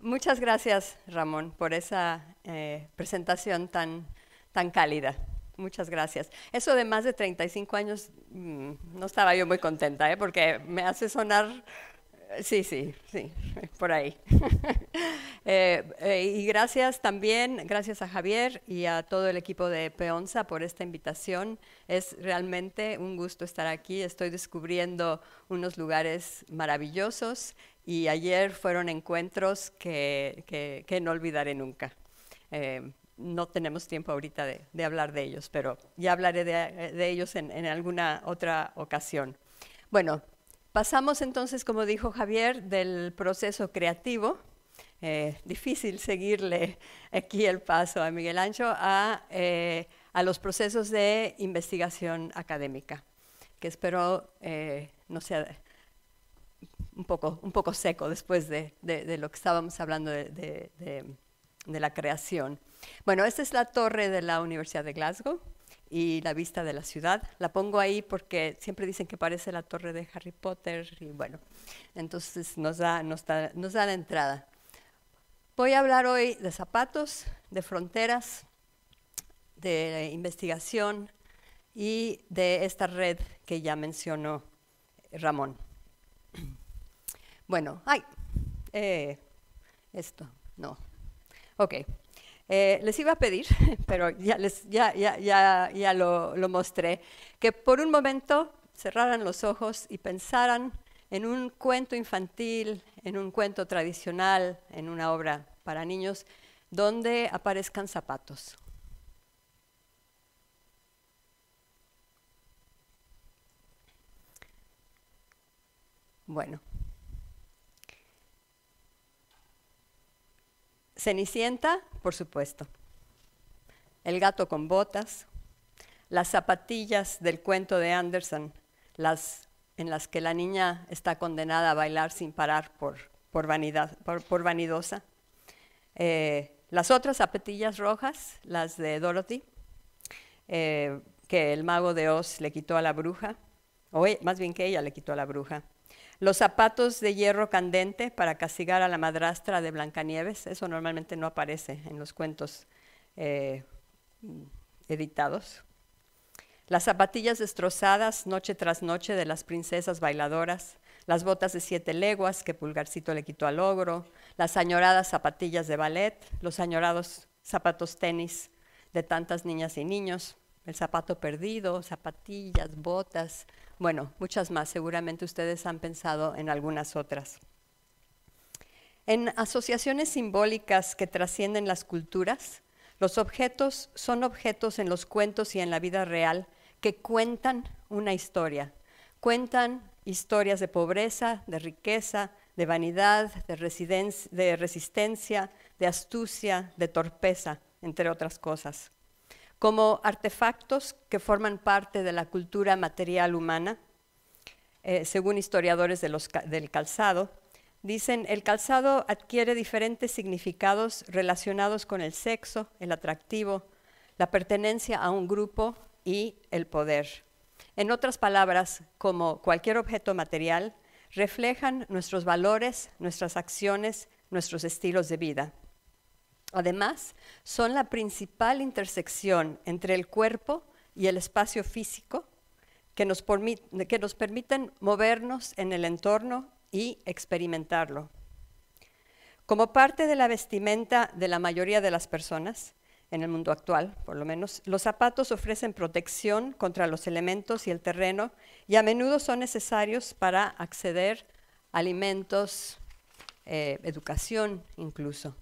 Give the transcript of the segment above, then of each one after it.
Muchas gracias, Ramón, por esa eh, presentación tan, tan cálida. Muchas gracias. Eso de más de 35 años, mm, no estaba yo muy contenta, ¿eh? porque me hace sonar... Sí, sí, sí, por ahí. Eh, eh, y gracias también, gracias a Javier y a todo el equipo de Peonza por esta invitación. Es realmente un gusto estar aquí. Estoy descubriendo unos lugares maravillosos y ayer fueron encuentros que, no olvidaré nunca. Eh, no tenemos tiempo ahorita de, hablar de ellos, pero ya hablaré de, ellos en, en, alguna otra ocasión. Bueno, pasamos entonces, como dijo Javier, del proceso creativo. Eh, difícil seguirle aquí el paso a Miguel Ancho a, eh, a los procesos de investigación académica, que espero no sea un poco, un poco seco después de, lo que estábamos hablando de, la creación. Bueno, esta es la torre de la Universidad de Glasgow y la vista de la ciudad. La pongo ahí porque siempre dicen que parece la torre de Harry Potter y bueno, entonces nos nos da, nos da la entrada. Voy a hablar hoy de zapatos, de fronteras, de investigación y de esta red que ya mencionó Ramón. Bueno, ay, eh, esto, no. Ok. Eh, les iba a pedir, pero ya, les, ya, ya, ya, ya lo mostré, que por un momento cerraran los ojos y pensaran en un cuento infantil, en un cuento tradicional, en una obra para niños, donde aparezcan zapatos. Bueno. Cenicienta, por supuesto. El gato con botas, las zapatillas del cuento de Anderson, las en las que la niña está condenada a bailar sin parar por, por, vanidad, por, vanidosa. Eh, las otras zapatillas rojas, las de Dorothy, eh, que el mago de Oz le quitó a la bruja, o e, más bien que ella le quitó a la bruja. Los zapatos de hierro candente para castigar a la madrastra de Blancanieves, eso normalmente no aparece en los cuentos eh, editados. Las zapatillas destrozadas noche tras noche de las princesas bailadoras, las botas de siete leguas que Pulgarcito le quitó al ogro, las añoradas zapatillas de ballet, los añorados zapatos tenis de tantas niñas y niños, el zapato perdido, zapatillas, botas, bueno, muchas más. Seguramente ustedes han pensado en algunas otras. En asociaciones simbólicas que trascienden las culturas, los objetos son objetos en los cuentos y en la vida real que cuentan una historia. Cuentan historias de pobreza, de riqueza, de vanidad, de, de resistencia, de astucia, de torpeza, entre otras cosas como artefactos que forman parte de la cultura material humana. Eh, según historiadores del calzado, dicen el calzado adquiere diferentes significados relacionados con el sexo, el atractivo, la pertenencia a un grupo y el poder. En otras palabras, como cualquier objeto material, reflejan nuestros valores, nuestras acciones, nuestros estilos de vida. Además, son la principal intersección entre el cuerpo y el espacio físico que nos, permiten movernos en el entorno y experimentarlo. Como parte de la vestimenta de la mayoría de las personas, en el mundo actual, por lo menos, los zapatos ofrecen protección contra los elementos y el terreno y a menudo son necesarios para acceder a alimentos, eh, educación incluso.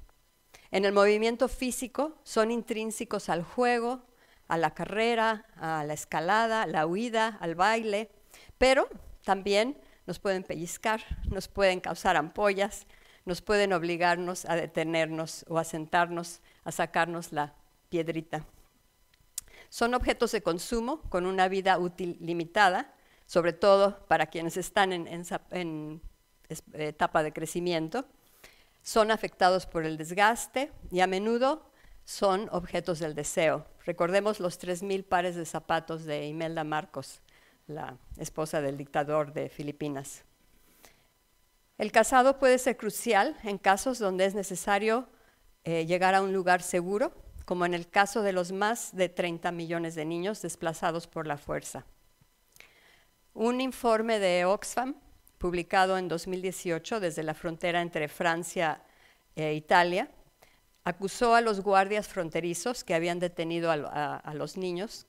En el movimiento físico son intrínsecos al juego, a la carrera, a la escalada, a la huida, al baile, pero también nos pueden pellizcar, nos pueden causar ampollas, nos pueden obligarnos a detenernos o a sentarnos, a sacarnos la piedrita. Son objetos de consumo con una vida útil limitada, sobre todo para quienes están en etapa de crecimiento son afectados por el desgaste y a menudo son objetos del deseo. Recordemos los 3.000 pares de zapatos de Imelda Marcos, la esposa del dictador de Filipinas. El casado puede ser crucial en casos donde es necesario eh, llegar a un lugar seguro, como en el caso de los más de 30 millones de niños desplazados por la fuerza. Un informe de Oxfam publicado en 2018 desde la frontera entre Francia e Italia, acusó a los guardias fronterizos que habían detenido a, los niños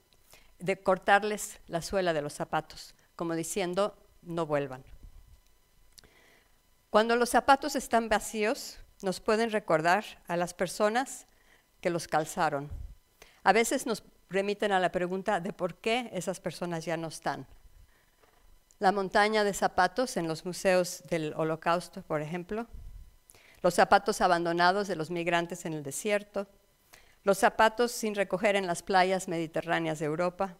de cortarles la suela de los zapatos, como diciendo, no vuelvan. Cuando los zapatos están vacíos, nos pueden recordar a las personas que los calzaron. A veces nos remiten a la pregunta de por qué esas personas ya no están la montaña de zapatos en los museos del Holocausto, por ejemplo, los zapatos abandonados de los migrantes en el desierto, los zapatos sin recoger en las playas mediterráneas de Europa,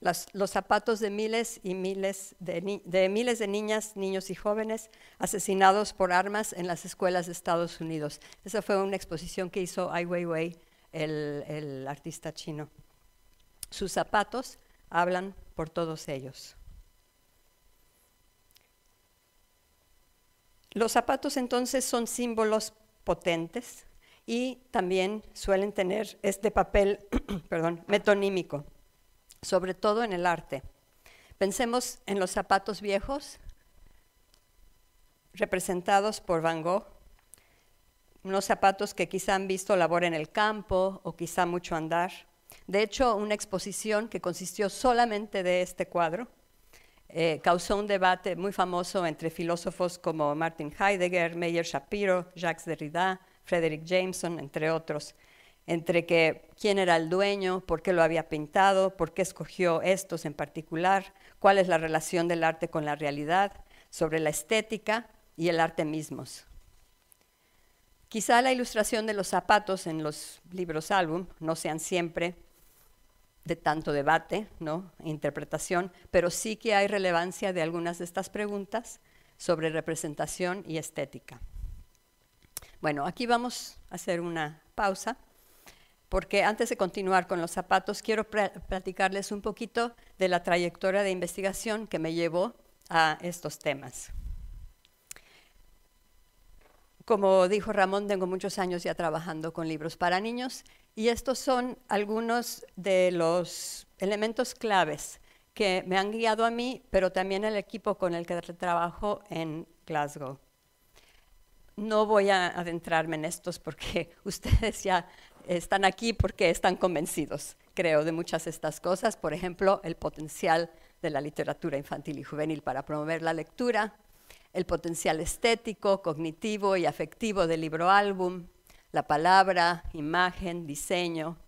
los zapatos de miles y miles de, miles de niñas, niños y jóvenes asesinados por armas en las escuelas de Estados Unidos. Esa fue una exposición que hizo Ai Weiwei, el artista chino. Sus zapatos hablan por todos ellos. Los zapatos entonces son símbolos potentes y también suelen tener este papel perdón, metonímico, sobre todo en el arte. Pensemos en los zapatos viejos, representados por Van Gogh, unos zapatos que quizá han visto labor en el campo o quizá mucho andar. De hecho, una exposición que consistió solamente de este cuadro eh, causó un debate muy famoso entre filósofos como Martin Heidegger, Meyer Shapiro, Jacques Derrida, Frederick Jameson, entre otros, entre que quién era el dueño, por qué lo había pintado, por qué escogió estos en particular, cuál es la relación del arte con la realidad, sobre la estética y el arte mismos. Quizá la ilustración de los zapatos en los libros álbum no sean siempre de tanto debate, ¿no? interpretación, pero sí que hay relevancia de algunas de estas preguntas sobre representación y estética. Bueno, aquí vamos a hacer una pausa, porque antes de continuar con los zapatos, quiero platicarles un poquito de la trayectoria de investigación que me llevó a estos temas. Como dijo Ramón, tengo muchos años ya trabajando con libros para niños y estos son algunos de los elementos claves que me han guiado a mí, pero también al equipo con el que trabajo en Glasgow. No voy a adentrarme en estos porque ustedes ya están aquí porque están convencidos, creo, de muchas de estas cosas. Por ejemplo, el potencial de la literatura infantil y juvenil para promover la lectura, el potencial estético, cognitivo y afectivo del libro álbum, la palabra, imagen, diseño,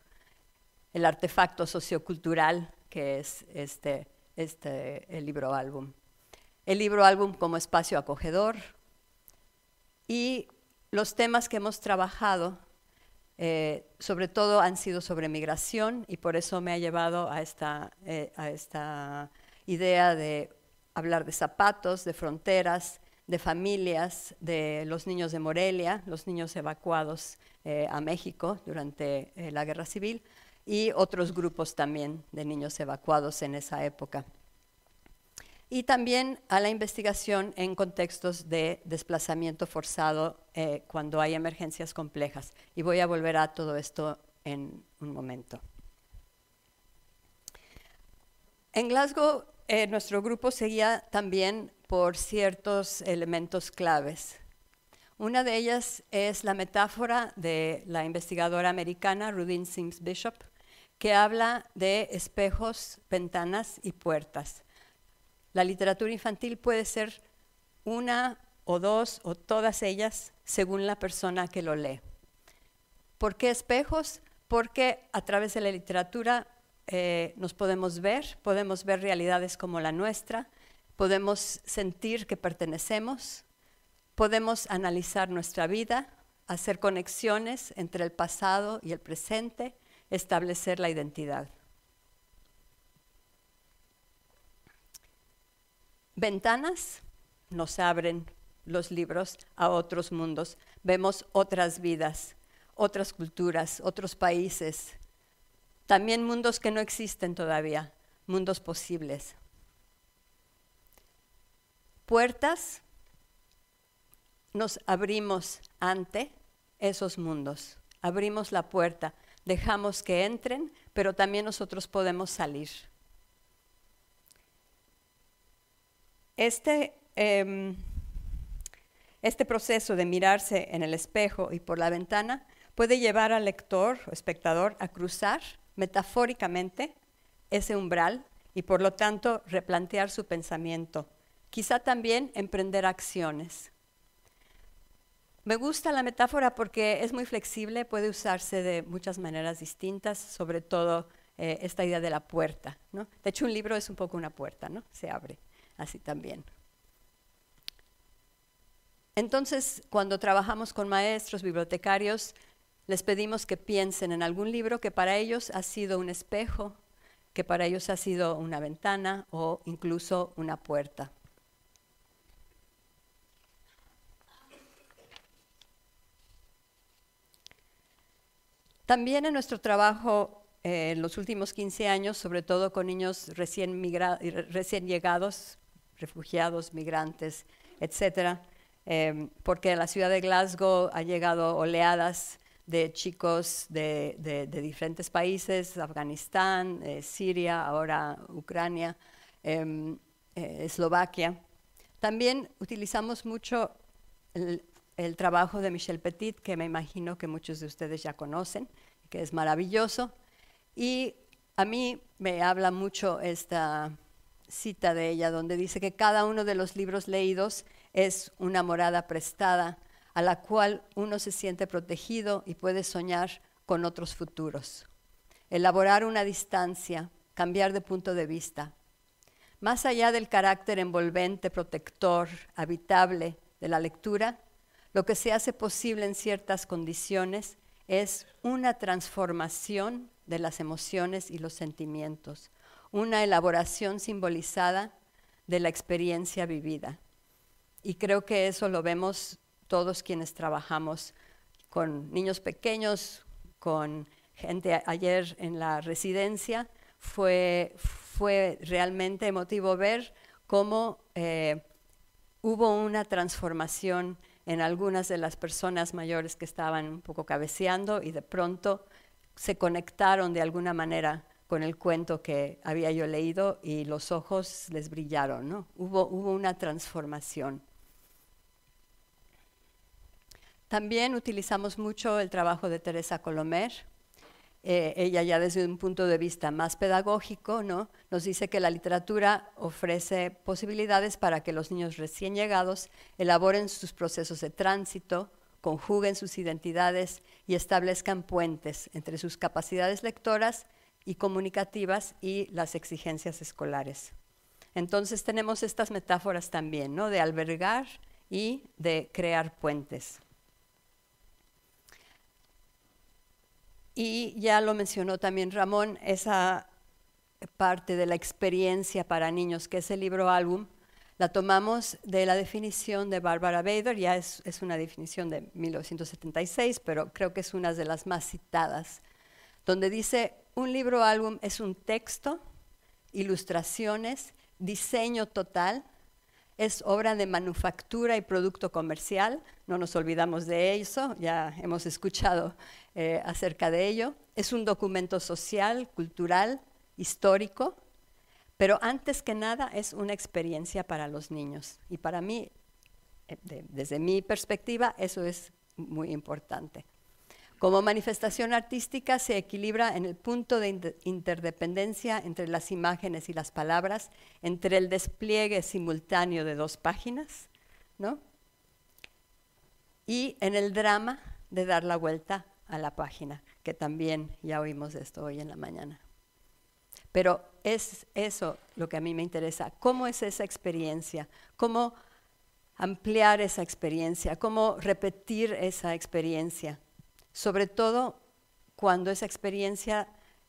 el artefacto sociocultural que es este, este, el libro álbum. El libro álbum como espacio acogedor y los temas que hemos trabajado eh, sobre todo han sido sobre migración y por eso me ha llevado a esta, eh, a esta idea de hablar de zapatos, de fronteras, de familias, de los niños de Morelia, los niños evacuados eh, a México durante eh, la guerra civil y otros grupos también de niños evacuados en esa época. Y también a la investigación en contextos de desplazamiento forzado eh, cuando hay emergencias complejas. Y voy a volver a todo esto en un momento. En Glasgow eh, nuestro grupo seguía también por ciertos elementos claves. Una de ellas es la metáfora de la investigadora americana Rudin Sims Bishop, que habla de espejos, ventanas y puertas. La literatura infantil puede ser una o dos o todas ellas según la persona que lo lee. ¿Por qué espejos? Porque a través de la literatura eh, nos podemos ver, podemos ver realidades como la nuestra, podemos sentir que pertenecemos, podemos analizar nuestra vida, hacer conexiones entre el pasado y el presente, establecer la identidad. Ventanas nos abren los libros a otros mundos, vemos otras vidas, otras culturas, otros países, también mundos que no existen todavía, mundos posibles. Puertas nos abrimos ante esos mundos, abrimos la puerta, dejamos que entren, pero también nosotros podemos salir. Este, em, este proceso de mirarse en el espejo y por la ventana puede llevar al lector o espectador a cruzar metafóricamente ese umbral y por lo tanto replantear su pensamiento. Quizá también emprender acciones. Me gusta la metáfora porque es muy flexible, puede usarse de muchas maneras distintas, sobre todo eh, esta idea de la puerta. ¿no? De hecho, un libro es un poco una puerta, ¿no? se abre así también. Entonces, cuando trabajamos con maestros, bibliotecarios, les pedimos que piensen en algún libro que para ellos ha sido un espejo, que para ellos ha sido una ventana o incluso una puerta. También en nuestro trabajo eh, en los últimos 15 años, sobre todo con niños recién, llegados, refugiados, migrantes, etcétera, eh, porque a la ciudad de Glasgow ha llegado oleadas de chicos de, de, diferentes países, Afganistán, eh, Siria, ahora Ucrania, em, eh, Eslovaquia. También utilizamos mucho el, el trabajo de Michel Petit, que me imagino que muchos de ustedes ya conocen, que es maravilloso. Y a mí me habla mucho esta cita de ella, donde dice que cada uno de los libros leídos es una morada prestada a la cual uno se siente protegido y puede soñar con otros futuros. Elaborar una distancia, cambiar de punto de vista. Más allá del carácter envolvente, protector, habitable de la lectura, lo que se hace posible en ciertas condiciones es una transformación de las emociones y los sentimientos, una elaboración simbolizada de la experiencia vivida. Y creo que eso lo vemos todos quienes trabajamos con niños pequeños, con gente ayer en la residencia, fue, realmente emotivo ver cómo eh, hubo una transformación en algunas de las personas mayores que estaban un poco cabeceando y de pronto se conectaron de alguna manera con el cuento que había yo leído y los ojos les brillaron, ¿no? hubo una transformación. También utilizamos mucho el trabajo de Teresa Colomer. Eh, ella ya desde un punto de vista más pedagógico ¿no? nos dice que la literatura ofrece posibilidades para que los niños recién llegados elaboren sus procesos de tránsito, conjuguen sus identidades y establezcan puentes entre sus capacidades lectoras y comunicativas y las exigencias escolares. Entonces tenemos estas metáforas también, ¿no? de albergar y de crear puentes. Y ya lo mencionó también Ramón, esa parte de la experiencia para niños, que es el libro álbum, la tomamos de la definición de Barbara Bader, ya es, es, una definición de 1976, pero creo que es una de las más citadas, donde dice, un libro álbum es un texto, ilustraciones, diseño total, es obra de manufactura y producto comercial, no nos olvidamos de eso, ya hemos escuchado eh, acerca de ello. Es un documento social, cultural, histórico, pero antes que nada es una experiencia para los niños. Y para mí, eh, desde mi perspectiva, eso es muy importante. Como manifestación artística se equilibra en el punto de interdependencia entre las imágenes y las palabras, entre el despliegue simultáneo de dos páginas, ¿no? Y en el drama de dar la vuelta a la página, que también ya oímos esto hoy en la mañana. Pero es eso lo que a mí me interesa. ¿Cómo es esa experiencia? ¿Cómo ampliar esa experiencia? ¿Cómo repetir esa experiencia? Sobre todo cuando esa experiencia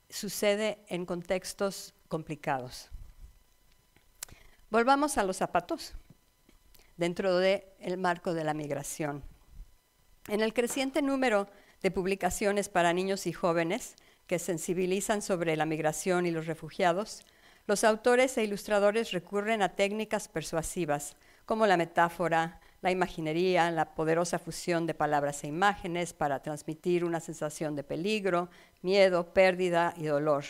sucede en contextos complicados. Volvamos a los zapatos dentro del el marco de la migración. En el creciente número de publicaciones para niños y jóvenes que sensibilizan sobre la migración y los refugiados, los autores e ilustradores recurren a técnicas persuasivas, como la metáfora, la imaginería, la poderosa fusión de palabras e imágenes para transmitir una sensación de peligro, miedo, pérdida y dolor.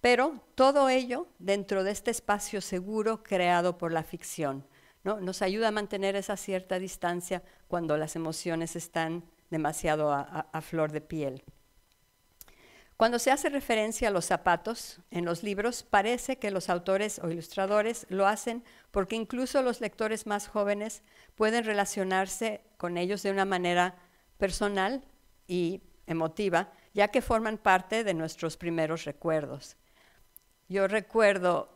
Pero todo ello dentro de este espacio seguro creado por la ficción. ¿no? Nos ayuda a mantener esa cierta distancia cuando las emociones están demasiado a, flor de piel. Cuando se hace referencia a los zapatos en los libros, parece que los autores o ilustradores lo hacen porque incluso los lectores más jóvenes pueden relacionarse con ellos de una manera personal y emotiva, ya que forman parte de nuestros primeros recuerdos. Yo recuerdo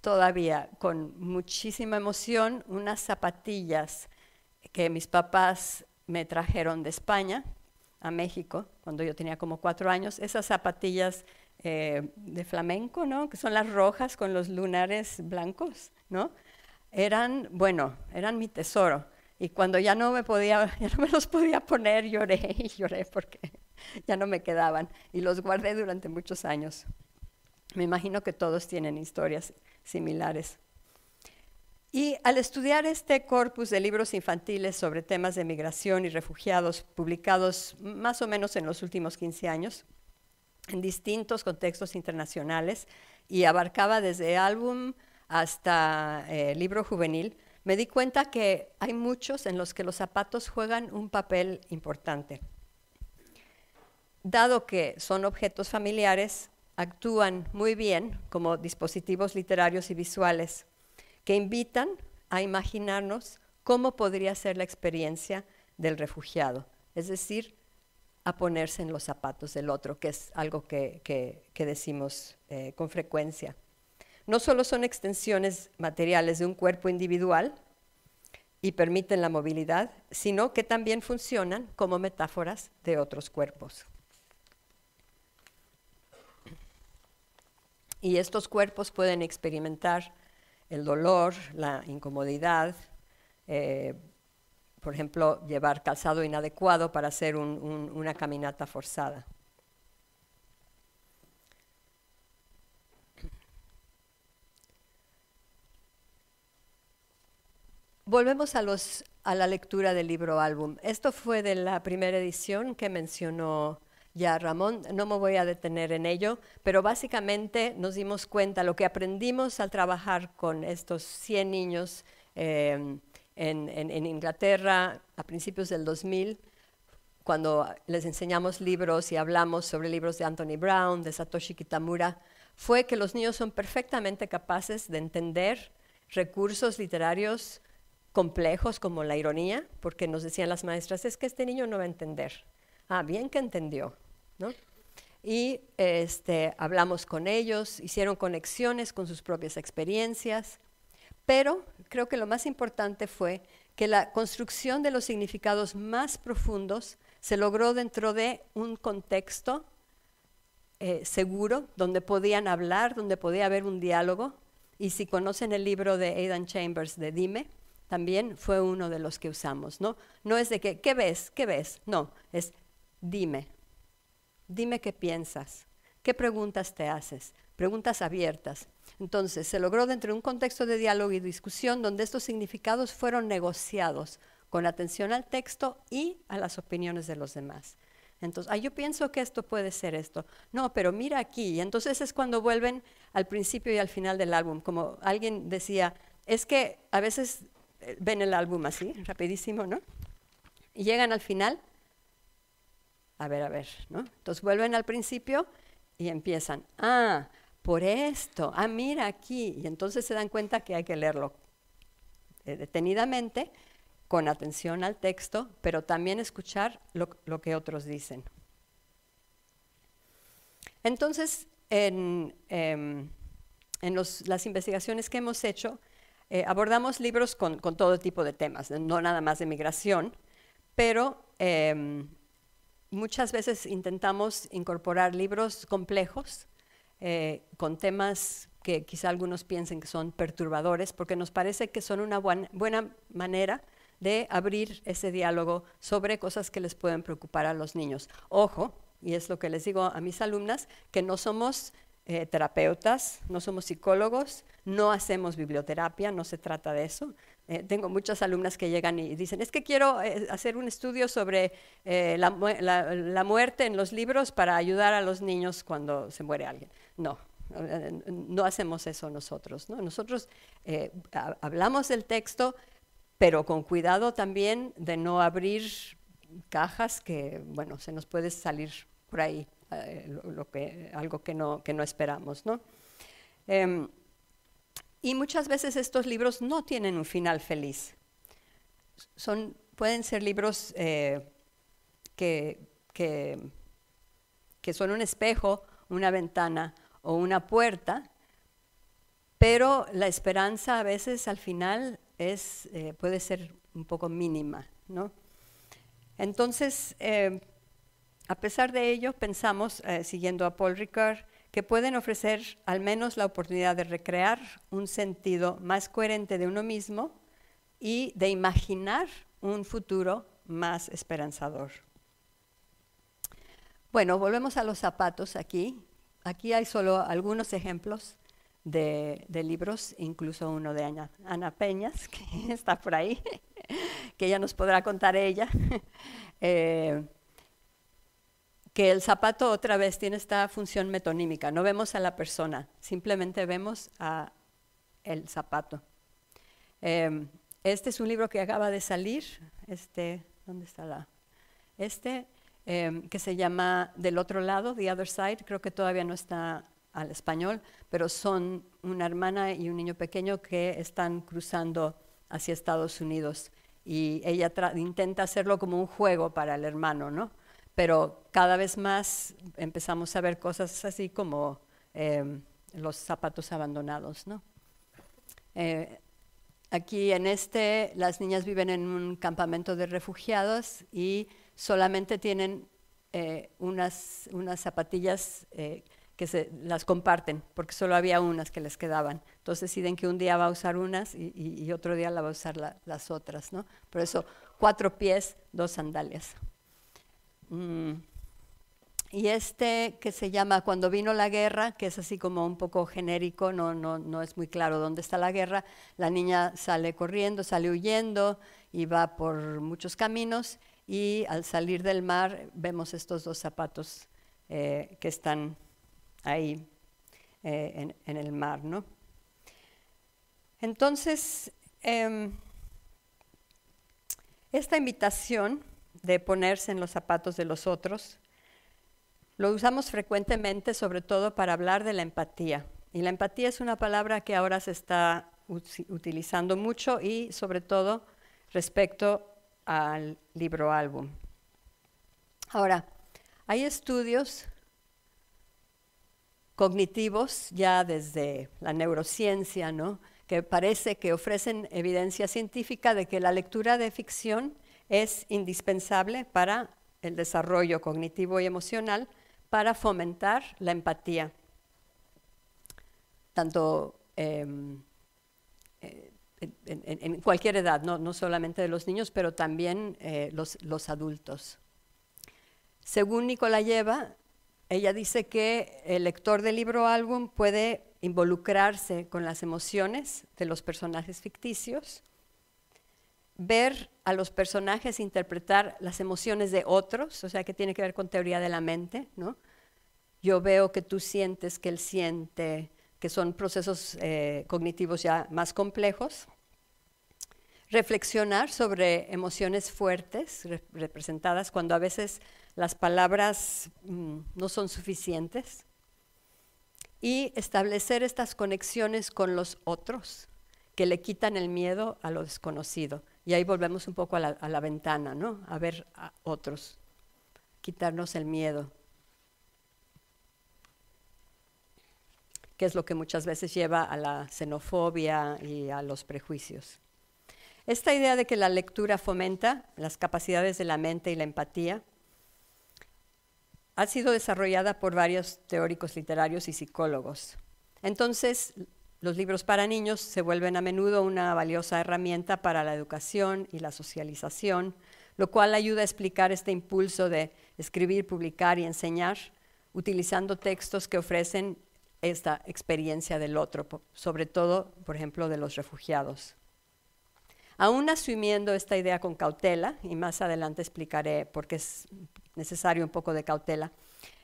todavía con muchísima emoción unas zapatillas que mis papás me trajeron de España a México cuando yo tenía como cuatro años, esas zapatillas eh, de flamenco, ¿no? Que son las rojas con los lunares blancos, ¿no? Eran, bueno, eran mi tesoro. Y cuando ya no me podía, ya no me los podía poner, lloré y lloré porque ya no me quedaban. Y los guardé durante muchos años. Me imagino que todos tienen historias similares. Y al estudiar este corpus de libros infantiles sobre temas de migración y refugiados publicados más o menos en los últimos 15 años, en distintos contextos internacionales, y abarcaba desde álbum hasta eh, libro juvenil, me di cuenta que hay muchos en los que los zapatos juegan un papel importante. Dado que son objetos familiares, actúan muy bien como dispositivos literarios y visuales que invitan a imaginarnos cómo podría ser la experiencia del refugiado, es decir, a ponerse en los zapatos del otro, que es algo que, decimos eh, con frecuencia. No solo son extensiones materiales de un cuerpo individual y permiten la movilidad, sino que también funcionan como metáforas de otros cuerpos. Y estos cuerpos pueden experimentar el dolor, la incomodidad, eh, por ejemplo, llevar calzado inadecuado para hacer una caminata forzada. Volvemos a, los, a la lectura del libro álbum. Esto fue de la primera edición que mencionó ya Ramón, no me voy a detener en ello, pero básicamente nos dimos cuenta, lo que aprendimos al trabajar con estos 100 niños em, en, Inglaterra a principios del 2000, cuando les enseñamos libros y hablamos sobre libros de Anthony Brown, de Satoshi Kitamura, fue que los niños son perfectamente capaces de entender recursos literarios complejos como la ironía, porque nos decían las maestras, es que este niño no va a entender. Ah, bien que entendió. Y este, hablamos con ellos, hicieron conexiones con sus propias experiencias, pero creo que lo más importante fue que la construcción de los significados más profundos se logró dentro de un contexto eh, seguro, donde podían hablar, donde podía haber un diálogo. Y si conocen el libro de Aidan Chambers de Dime, también fue uno de los que usamos, ¿no? No es de que, ¿qué ves? ¿Qué ves? No, es dime, Dime qué piensas, qué preguntas te haces, preguntas abiertas. Entonces, se logró dentro de un contexto de diálogo y discusión donde estos significados fueron negociados con atención al texto y a las opiniones de los demás. Entonces, ah, yo pienso que esto puede ser esto. No, pero mira aquí. entonces es cuando vuelven al principio y al final del álbum. Como alguien decía, es que a veces eh, ven el álbum así, rapidísimo, ¿no? Y llegan al final a ver, a ver, ¿no? Entonces vuelven al principio y empiezan, ah, por esto, ah, mira aquí, y entonces se dan cuenta que hay que leerlo eh, detenidamente, con atención al texto, pero también escuchar lo, que otros dicen. Entonces, en, em, las investigaciones que hemos hecho, eh, abordamos libros con, con, todo tipo de temas, no nada más de migración, pero em, muchas veces intentamos incorporar libros complejos eh, con temas que quizá algunos piensen que son perturbadores, porque nos parece que son una buena, manera de abrir ese diálogo sobre cosas que les pueden preocupar a los niños. Ojo, y es lo que les digo a mis alumnas, que no somos eh, terapeutas, no somos psicólogos, no hacemos biblioterapia, no se trata de eso, eh, tengo muchas alumnas que llegan y dicen, es que quiero eh, hacer un estudio sobre eh, la, muerte en los libros para ayudar a los niños cuando se muere alguien. No, no hacemos eso nosotros. ¿no? Nosotros hablamos del texto, pero con cuidado también de no abrir cajas que, bueno, se nos puede salir por ahí que, algo que no, que no esperamos. ¿no? Em, y muchas veces estos libros no tienen un final feliz. Son, pueden ser libros eh, que, que, son un espejo, una ventana o una puerta, pero la esperanza a veces al final es, eh, puede ser un poco mínima. ¿no? Entonces, eh, a pesar de ello, pensamos, siguiendo a Paul Ricard, que pueden ofrecer al menos la oportunidad de recrear un sentido más coherente de uno mismo y de imaginar un futuro más esperanzador. Bueno, volvemos a los zapatos aquí. Aquí hay solo algunos ejemplos de, libros, incluso uno de Ana, Peñas, que está por ahí, que ella nos podrá contar ella. Eh, que el zapato otra vez tiene esta función metonímica. No vemos a la persona, simplemente vemos a el zapato. Em, este es un libro que acaba de salir, este, ¿dónde está la? Este, em, que se llama Del otro lado, The Other Side, creo que todavía no está al español, pero son una hermana y un niño pequeño que están cruzando hacia Estados Unidos y ella intenta hacerlo como un juego para el hermano, ¿no? pero cada vez más empezamos a ver cosas así como em, los zapatos abandonados. ¿no? Eh, aquí en este, las niñas viven en un campamento de refugiados y solamente tienen eh, unas, zapatillas eh, que se las comparten, porque solo había unas que les quedaban. Entonces deciden que un día va a usar unas y, otro día la va a usar las otras, ¿no? Por eso, cuatro pies, dos sandalias. Mm. Y este que se llama Cuando vino la guerra, que es así como un poco genérico, no, no, es muy claro dónde está la guerra, la niña sale corriendo, sale huyendo y va por muchos caminos y al salir del mar vemos estos dos zapatos eh, que están ahí eh, en, el mar. ¿no? Entonces, em, esta invitación de ponerse en los zapatos de los otros. Lo usamos frecuentemente, sobre todo para hablar de la empatía. Y la empatía es una palabra que ahora se está utilizando mucho y sobre todo respecto al libro álbum. Ahora, hay estudios cognitivos ya desde la neurociencia, ¿no? que parece que ofrecen evidencia científica de que la lectura de ficción es indispensable para el desarrollo cognitivo y emocional para fomentar la empatía, tanto em, eh, en, cualquier edad, no, solamente de los niños, pero también eh, los, adultos. Según lleva ella dice que el lector del libro álbum puede involucrarse con las emociones de los personajes ficticios, ver a los personajes interpretar las emociones de otros, o sea, que tiene que ver con teoría de la mente, ¿no? Yo veo que tú sientes, que él siente, que son procesos eh, cognitivos ya más complejos. Reflexionar sobre emociones fuertes representadas cuando a veces las palabras mm, no son suficientes. Y establecer estas conexiones con los otros que le quitan el miedo a lo desconocido. Y ahí volvemos un poco a la, ventana, ¿no? A ver a otros, quitarnos el miedo. que es lo que muchas veces lleva a la xenofobia y a los prejuicios. Esta idea de que la lectura fomenta las capacidades de la mente y la empatía ha sido desarrollada por varios teóricos literarios y psicólogos. Entonces, los libros para niños se vuelven a menudo una valiosa herramienta para la educación y la socialización, lo cual ayuda a explicar este impulso de escribir, publicar y enseñar, utilizando textos que ofrecen esta experiencia del otro, sobre todo, por ejemplo, de los refugiados. Aún asumiendo esta idea con cautela, y más adelante explicaré por qué es necesario un poco de cautela,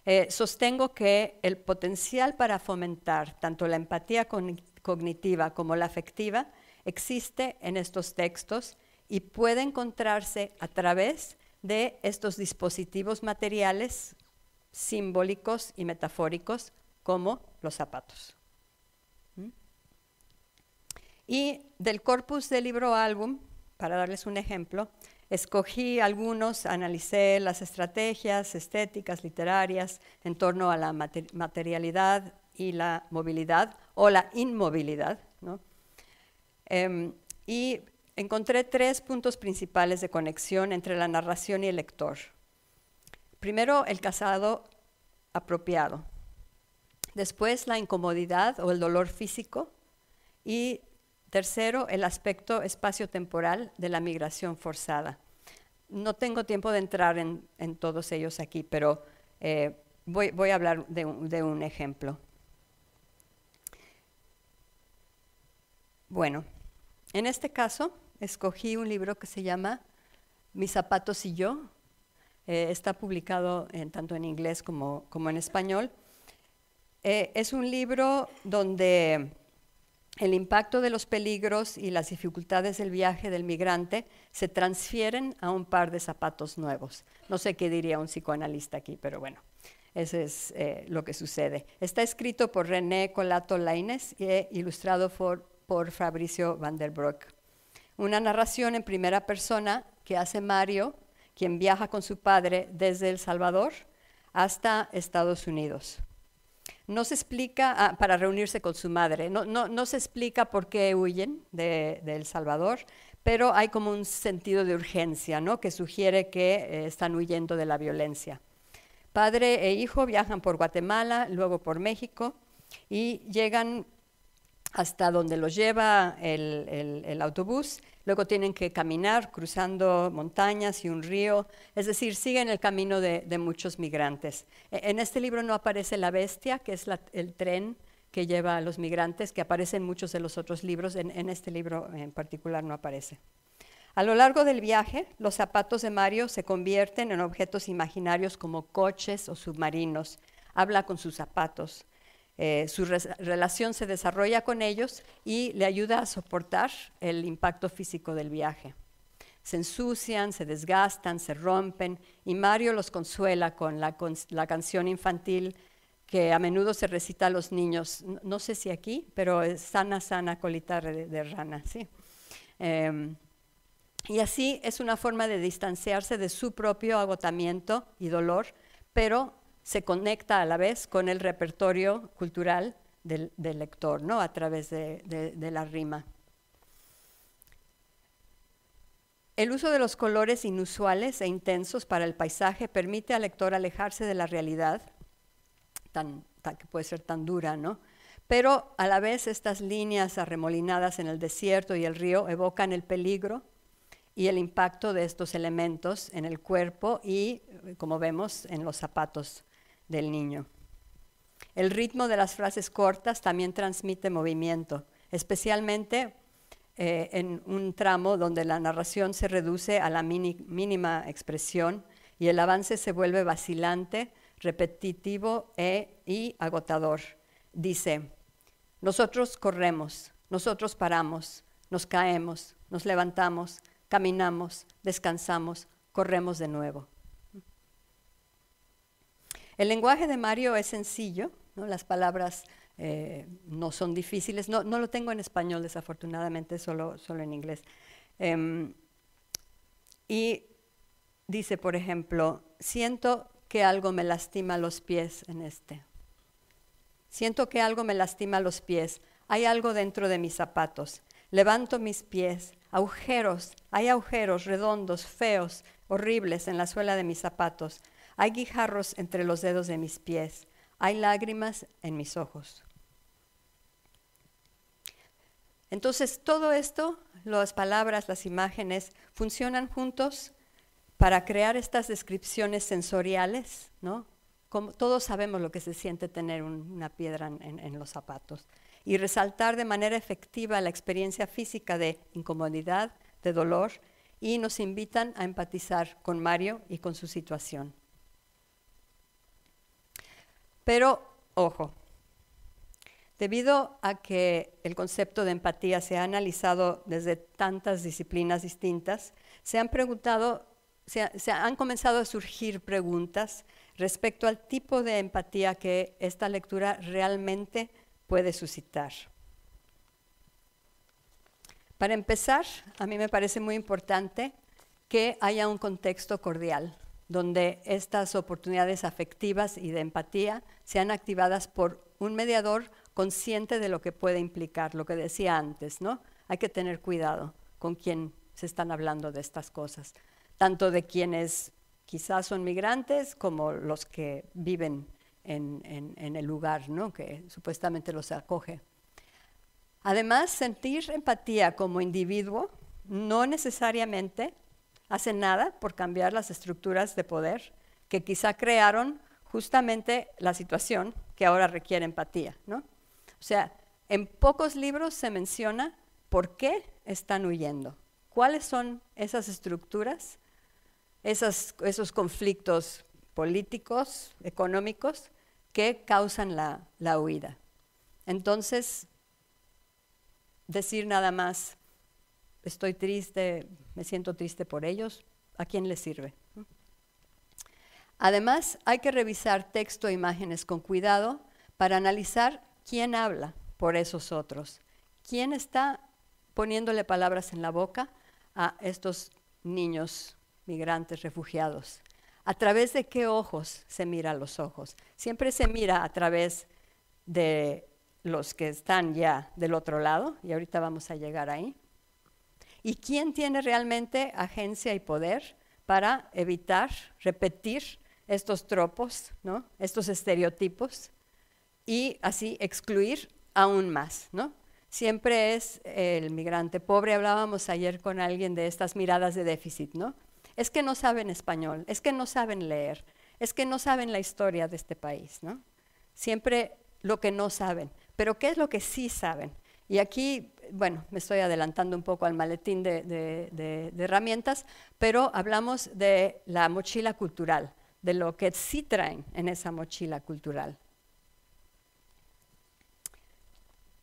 eh, sostengo que el potencial para fomentar tanto la empatía cognitiva como la afectiva existe en estos textos y puede encontrarse a través de estos dispositivos materiales simbólicos y metafóricos como los zapatos. ¿Mm? Y del corpus del libro álbum, para darles un ejemplo, Escogí algunos, analicé las estrategias estéticas, literarias, en torno a la materialidad y la movilidad o la inmovilidad. Em, y encontré tres puntos principales de conexión entre la narración y el lector. Primero, el casado apropiado. Después, la incomodidad o el dolor físico. Y Tercero, el aspecto espacio-temporal de la migración forzada. No tengo tiempo de entrar en, todos ellos aquí, pero eh, voy, a hablar de un, ejemplo. Bueno, en este caso escogí un libro que se llama Mis zapatos y yo. Eh, está publicado en, tanto en inglés como, en español. Eh, es un libro donde el impacto de los peligros y las dificultades del viaje del migrante se transfieren a un par de zapatos nuevos. No sé qué diría un psicoanalista aquí, pero bueno, eso es eh, lo que sucede. Está escrito por René Colato Laines e eh, ilustrado por, por Fabricio van der Broek. Una narración en primera persona que hace Mario, quien viaja con su padre desde El Salvador hasta Estados Unidos. No se explica, ah, para reunirse con su madre, no, se explica por qué huyen de, El Salvador, pero hay como un sentido de urgencia, ¿no? Que sugiere que eh, están huyendo de la violencia. Padre e hijo viajan por Guatemala, luego por México y llegan hasta donde los lleva el autobús, Luego tienen que caminar cruzando montañas y un río, es decir, siguen el camino de, muchos migrantes. E, en este libro no aparece la bestia, que es el tren que lleva a los migrantes, que aparece en muchos de los otros libros, en este libro en particular no aparece. A lo largo del viaje, los zapatos de Mario se convierten en objetos imaginarios como coches o submarinos. Habla con sus zapatos, eh, su relación se desarrolla con ellos y le ayuda a soportar el impacto físico del viaje. Se ensucian, se desgastan, se rompen y Mario los consuela con la, canción infantil que a menudo se recita a los niños, no, sé si aquí, pero es sana, sana, colita de, rana, em, y así es una forma de distanciarse de su propio agotamiento y dolor, pero se conecta a la vez con el repertorio cultural del, lector, ¿no? a través de, la rima. El uso de los colores inusuales e intensos para el paisaje permite al lector alejarse de la realidad, que puede ser tan dura, ¿no? Pero a la vez estas líneas arremolinadas en el desierto y el río evocan el peligro y el impacto de estos elementos en el cuerpo y, como vemos, en los zapatos del niño. El ritmo de las frases cortas también transmite movimiento, especialmente eh, en un tramo donde la narración se reduce a la mínima expresión y el avance se vuelve vacilante, repetitivo e, agotador. Dice, nosotros corremos, nosotros paramos, nos caemos, nos levantamos, caminamos, descansamos, corremos de nuevo. El lenguaje de Mario es sencillo, las palabras eh, no son difíciles. No, lo tengo en español, desafortunadamente, solo, solo en inglés. Em, y dice, por ejemplo, siento que algo me lastima los pies en este. Siento que algo me lastima los pies. Hay algo dentro de mis zapatos. Levanto mis pies. Agujeros. Hay agujeros redondos, feos, horribles en la suela de mis zapatos. Hay guijarros entre los dedos de mis pies. Hay lágrimas en mis ojos. Entonces, todo esto, las palabras, las imágenes, funcionan juntos para crear estas descripciones sensoriales, ¿no? Como todos sabemos lo que se siente tener una piedra en los zapatos y resaltar de manera efectiva la experiencia física de incomodidad, de dolor, y nos invitan a empatizar con Mario y con su situación. Pero, ojo, debido a que el concepto de empatía se ha analizado desde tantas disciplinas distintas, se han preguntado, se, han comenzado a surgir preguntas respecto al tipo de empatía que esta lectura realmente puede suscitar. Para empezar, a mí me parece muy importante que haya un contexto cordial donde estas oportunidades afectivas y de empatía sean activadas por un mediador consciente de lo que puede implicar, lo que decía antes, ¿no? Hay que tener cuidado con quién se están hablando de estas cosas, tanto de quienes quizás son migrantes como los que viven en, en el lugar, ¿no? Que supuestamente los acoge. Además, sentir empatía como individuo no necesariamente hacen nada por cambiar las estructuras de poder que quizá crearon justamente la situación que ahora requiere empatía. ¿no? O sea, en pocos libros se menciona por qué están huyendo, cuáles son esas estructuras, esos conflictos políticos, económicos, que causan la huida. Entonces, decir nada más estoy triste, me siento triste por ellos, ¿a quién les sirve? Además, hay que revisar texto e imágenes con cuidado para analizar quién habla por esos otros, quién está poniéndole palabras en la boca a estos niños migrantes refugiados. ¿A través de qué ojos se mira los ojos? Siempre se mira a través de los que están ya del otro lado, y ahorita vamos a llegar ahí, ¿Y quién tiene realmente agencia y poder para evitar repetir estos tropos, ¿no? estos estereotipos y así excluir aún más? ¿no? Siempre es el migrante pobre. Hablábamos ayer con alguien de estas miradas de déficit, ¿no? Es que no saben español, es que no saben leer, es que no saben la historia de este país, ¿no? Siempre lo que no saben, pero ¿qué es lo que sí saben? Y aquí bueno, me estoy adelantando un poco al maletín de, herramientas, pero hablamos de la mochila cultural, de lo que sí traen en esa mochila cultural.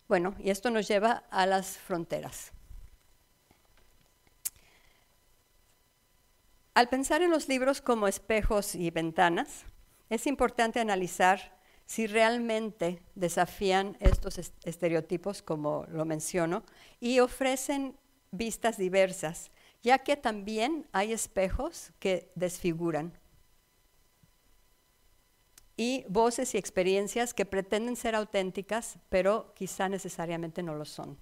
Bueno, y esto nos lleva a las fronteras. Al pensar en los libros como espejos y ventanas, es importante analizar si realmente desafían estos estereotipos, como lo menciono, y ofrecen vistas diversas, ya que también hay espejos que desfiguran y voces y experiencias que pretenden ser auténticas, pero quizá necesariamente no lo son.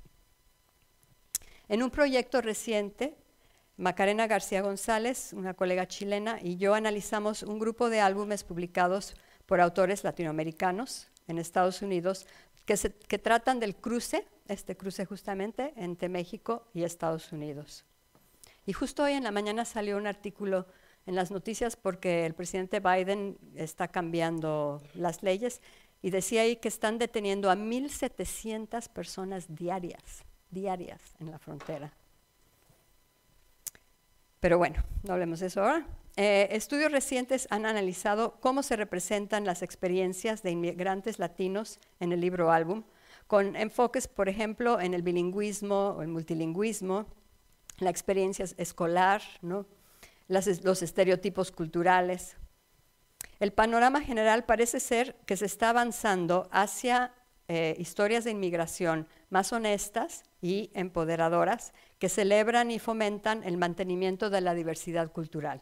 En un proyecto reciente, Macarena García González, una colega chilena, y yo analizamos un grupo de álbumes publicados por autores latinoamericanos en Estados Unidos que, tratan del cruce, este cruce justamente entre México y Estados Unidos. Y justo hoy en la mañana salió un artículo en las noticias porque el presidente Biden está cambiando las leyes y decía ahí que están deteniendo a 1.700 personas diarias, diarias en la frontera. Pero bueno, no hablemos de eso ahora. Eh, estudios recientes han analizado cómo se representan las experiencias de inmigrantes latinos en el libro álbum, con enfoques, por ejemplo, en el bilingüismo o el multilingüismo, la experiencia escolar, ¿no? los estereotipos culturales. El panorama general parece ser que se está avanzando hacia eh, historias de inmigración más honestas y empoderadoras que celebran y fomentan el mantenimiento de la diversidad cultural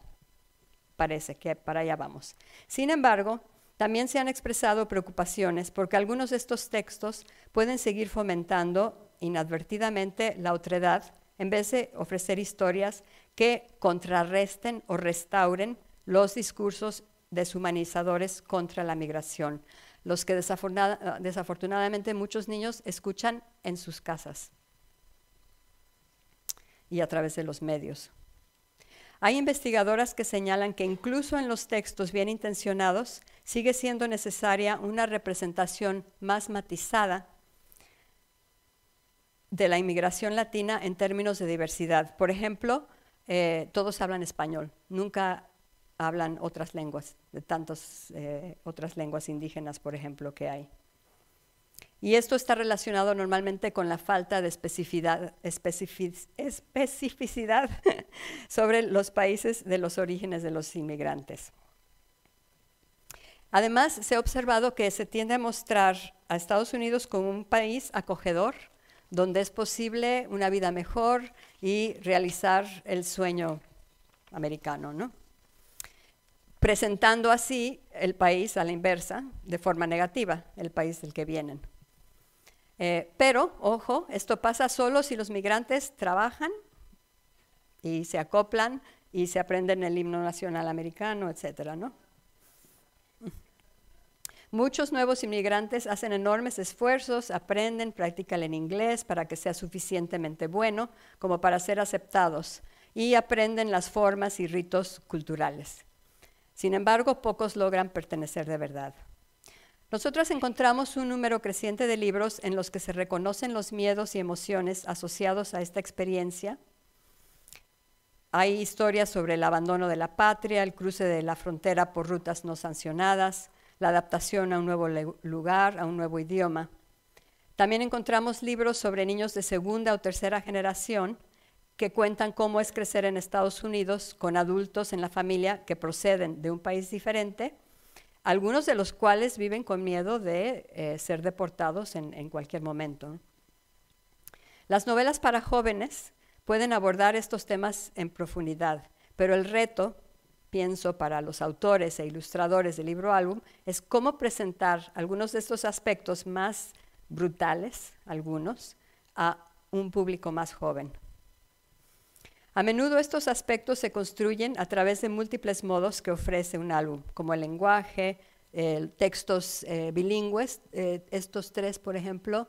parece que para allá vamos. Sin embargo, también se han expresado preocupaciones porque algunos de estos textos pueden seguir fomentando inadvertidamente la otredad en vez de ofrecer historias que contrarresten o restauren los discursos deshumanizadores contra la migración, los que desafortunadamente muchos niños escuchan en sus casas y a través de los medios. Hay investigadoras que señalan que incluso en los textos bien intencionados sigue siendo necesaria una representación más matizada de la inmigración latina en términos de diversidad. Por ejemplo, eh, todos hablan español, nunca hablan otras lenguas, de tantas eh, otras lenguas indígenas, por ejemplo, que hay. Y esto está relacionado normalmente con la falta de especificidad, sobre los países de los orígenes de los inmigrantes. Además, se ha observado que se tiende a mostrar a Estados Unidos como un país acogedor, donde es posible una vida mejor y realizar el sueño americano, ¿no? presentando así el país a la inversa, de forma negativa, el país del que vienen. Eh, pero, ojo, esto pasa solo si los migrantes trabajan y se acoplan y se aprenden el himno nacional americano, etcétera, ¿no? Muchos nuevos inmigrantes hacen enormes esfuerzos, aprenden, practican en inglés para que sea suficientemente bueno como para ser aceptados y aprenden las formas y ritos culturales. Sin embargo, pocos logran pertenecer de verdad. Nosotras encontramos un número creciente de libros en los que se reconocen los miedos y emociones asociados a esta experiencia. Hay historias sobre el abandono de la patria, el cruce de la frontera por rutas no sancionadas, la adaptación a un nuevo lugar, a un nuevo idioma. También encontramos libros sobre niños de segunda o tercera generación que cuentan cómo es crecer en Estados Unidos con adultos en la familia que proceden de un país diferente algunos de los cuales viven con miedo de eh, ser deportados en, en cualquier momento. Las novelas para jóvenes pueden abordar estos temas en profundidad, pero el reto, pienso, para los autores e ilustradores del libro álbum es cómo presentar algunos de estos aspectos más brutales, algunos, a un público más joven. A menudo estos aspectos se construyen a través de múltiples modos que ofrece un álbum, como el lenguaje, textos eh, bilingües. Eh, estos tres, por ejemplo,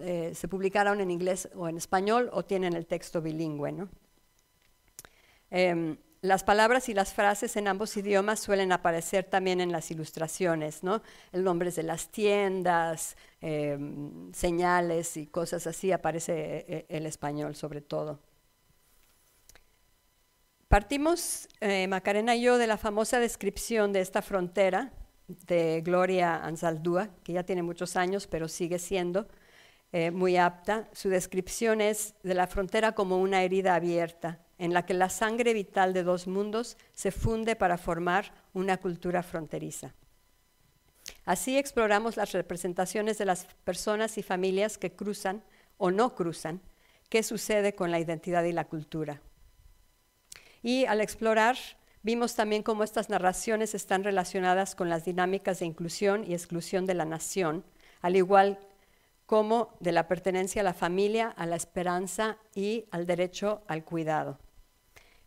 eh, se publicaron en inglés o en español o tienen el texto bilingüe. Em, las palabras y las frases en ambos idiomas suelen aparecer también en las ilustraciones, ¿no? El nombres de las tiendas, em, señales y cosas así aparece el español sobre todo. Partimos, eh, Macarena y yo, de la famosa descripción de esta frontera de Gloria Anzaldúa, que ya tiene muchos años, pero sigue siendo eh, muy apta. Su descripción es de la frontera como una herida abierta, en la que la sangre vital de dos mundos se funde para formar una cultura fronteriza. Así exploramos las representaciones de las personas y familias que cruzan o no cruzan, qué sucede con la identidad y la cultura. Y al explorar, vimos también cómo estas narraciones están relacionadas con las dinámicas de inclusión y exclusión de la nación, al igual como de la pertenencia a la familia, a la esperanza y al derecho al cuidado.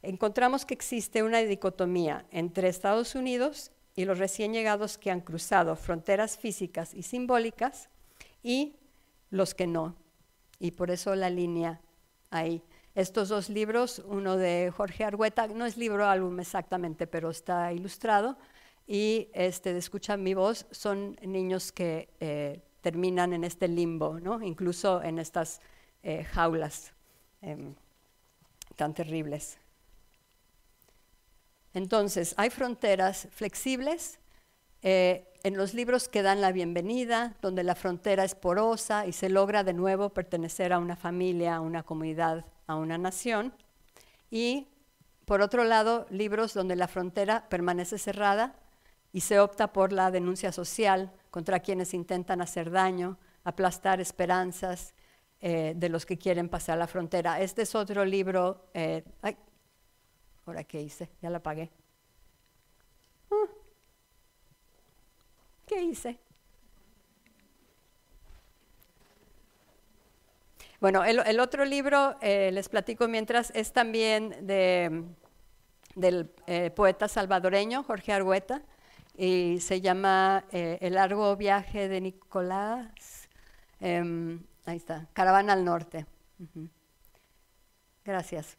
Encontramos que existe una dicotomía entre Estados Unidos y los recién llegados que han cruzado fronteras físicas y simbólicas y los que no. Y por eso la línea ahí estos dos libros, uno de Jorge Argueta, no es libro álbum exactamente, pero está ilustrado, y este, de Escucha mi voz, son niños que eh, terminan en este limbo, ¿no? incluso en estas eh, jaulas em, tan terribles. Entonces, hay fronteras flexibles eh, en los libros que dan la bienvenida, donde la frontera es porosa y se logra de nuevo pertenecer a una familia, a una comunidad a una nación y, por otro lado, libros donde la frontera permanece cerrada y se opta por la denuncia social contra quienes intentan hacer daño, aplastar esperanzas eh, de los que quieren pasar la frontera. Este es otro libro, eh, ahora qué hice, ya la apagué. Ah. ¿Qué hice? Bueno, el, otro libro, eh, les platico mientras, es también de, del eh, poeta salvadoreño Jorge Argüeta y se llama eh, El largo viaje de Nicolás, em, ahí está, Caravana al Norte. Gracias.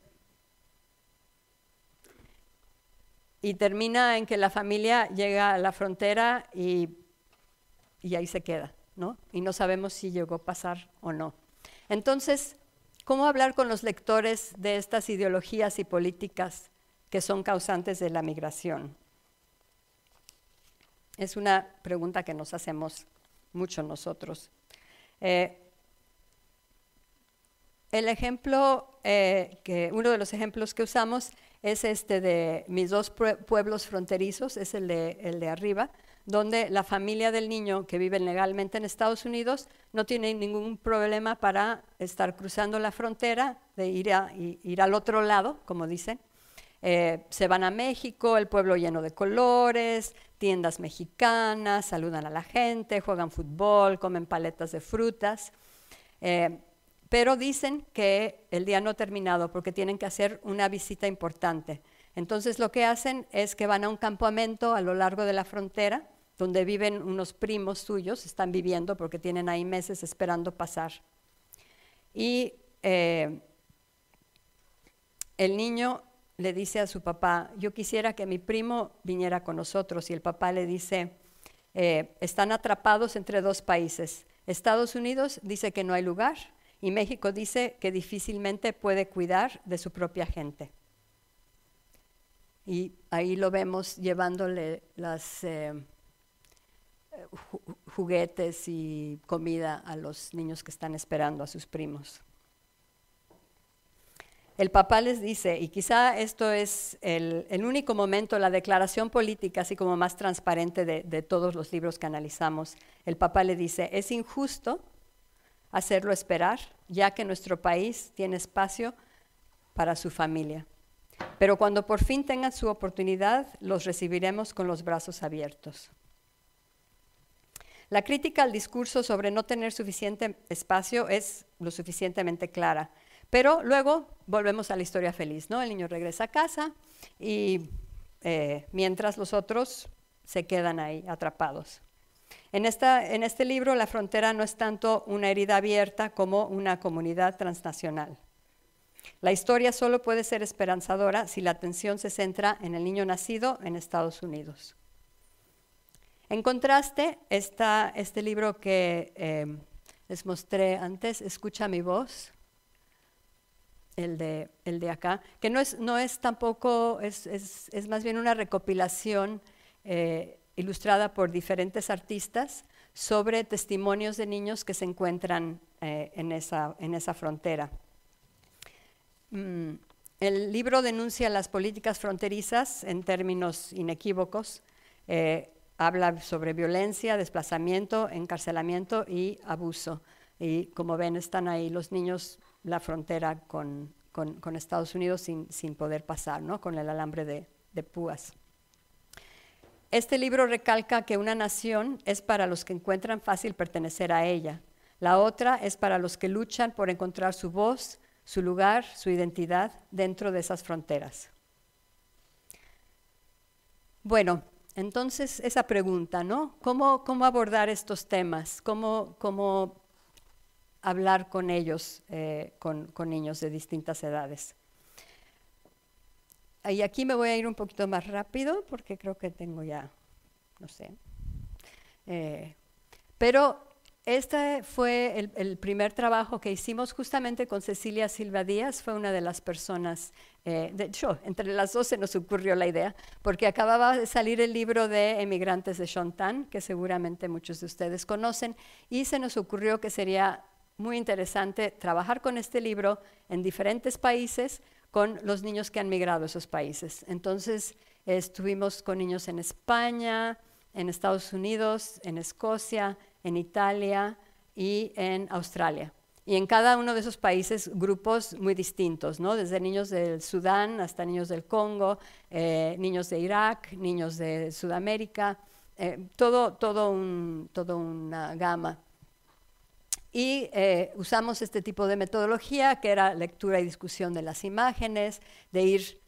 Y termina en que la familia llega a la frontera y, y ahí se queda, ¿no? Y no sabemos si llegó a pasar o no. Entonces, ¿cómo hablar con los lectores de estas ideologías y políticas que son causantes de la migración? Es una pregunta que nos hacemos mucho nosotros. Eh, el ejemplo, eh, que uno de los ejemplos que usamos es este de mis dos pueblos fronterizos, es el de, el de arriba, donde la familia del niño que vive legalmente en Estados Unidos no tiene ningún problema para estar cruzando la frontera, de ir, ir al otro lado, como dicen. Eh, se van a México, el pueblo lleno de colores, tiendas mexicanas, saludan a la gente, juegan fútbol, comen paletas de frutas. Eh, pero dicen que el día no ha terminado porque tienen que hacer una visita importante entonces lo que hacen es que van a un campamento a lo largo de la frontera, donde viven unos primos suyos, están viviendo porque tienen ahí meses esperando pasar. Y eh, el niño le dice a su papá, yo quisiera que mi primo viniera con nosotros. Y el papá le dice, eh, están atrapados entre dos países. Estados Unidos dice que no hay lugar y México dice que difícilmente puede cuidar de su propia gente. Y ahí lo vemos llevándole las eh, juguetes y comida a los niños que están esperando a sus primos. El papá les dice, y quizá esto es el, único momento, la declaración política, así como más transparente de, de todos los libros que analizamos, el papá le dice, es injusto hacerlo esperar, ya que nuestro país tiene espacio para su familia. Pero cuando por fin tengan su oportunidad, los recibiremos con los brazos abiertos. La crítica al discurso sobre no tener suficiente espacio es lo suficientemente clara. Pero luego volvemos a la historia feliz, ¿no? El niño regresa a casa y eh, mientras los otros se quedan ahí atrapados. en este libro, la frontera no es tanto una herida abierta como una comunidad transnacional. La historia solo puede ser esperanzadora si la atención se centra en el niño nacido en Estados Unidos. En contraste, está este libro que eh, les mostré antes, Escucha mi voz, el de, el de acá, que no es, no es tampoco, es, más bien una recopilación eh, ilustrada por diferentes artistas sobre testimonios de niños que se encuentran eh, en esa frontera. Mm, el libro denuncia las políticas fronterizas en términos inequívocos. Eh, habla sobre violencia, desplazamiento, encarcelamiento y abuso. Y como ven, están ahí los niños, la frontera con, Estados Unidos sin, poder pasar, ¿no? con el alambre de, de púas. Este libro recalca que una nación es para los que encuentran fácil pertenecer a ella. La otra es para los que luchan por encontrar su voz su lugar, su identidad dentro de esas fronteras. Bueno, entonces esa pregunta, ¿no? ¿Cómo, cómo abordar estos temas? ¿Cómo, cómo hablar con ellos, eh, con, niños de distintas edades? Y aquí me voy a ir un poquito más rápido porque creo que tengo ya, no sé, eh, pero este fue el, primer trabajo que hicimos justamente con Cecilia Silva Díaz, fue una de las personas, eh, de hecho, entre las dos se nos ocurrió la idea, porque acababa de salir el libro de Emigrantes de Shontan, que seguramente muchos de ustedes conocen, y se nos ocurrió que sería muy interesante trabajar con este libro en diferentes países con los niños que han migrado a esos países. Entonces, estuvimos con niños en España, en Estados Unidos, en Escocia, en Italia y en Australia. Y en cada uno de esos países grupos muy distintos, ¿no? desde niños del Sudán hasta niños del Congo, eh, niños de Irak, niños de Sudamérica, eh, todo, todo, un, una gama. Y eh, usamos este tipo de metodología que era lectura y discusión de las imágenes, de ir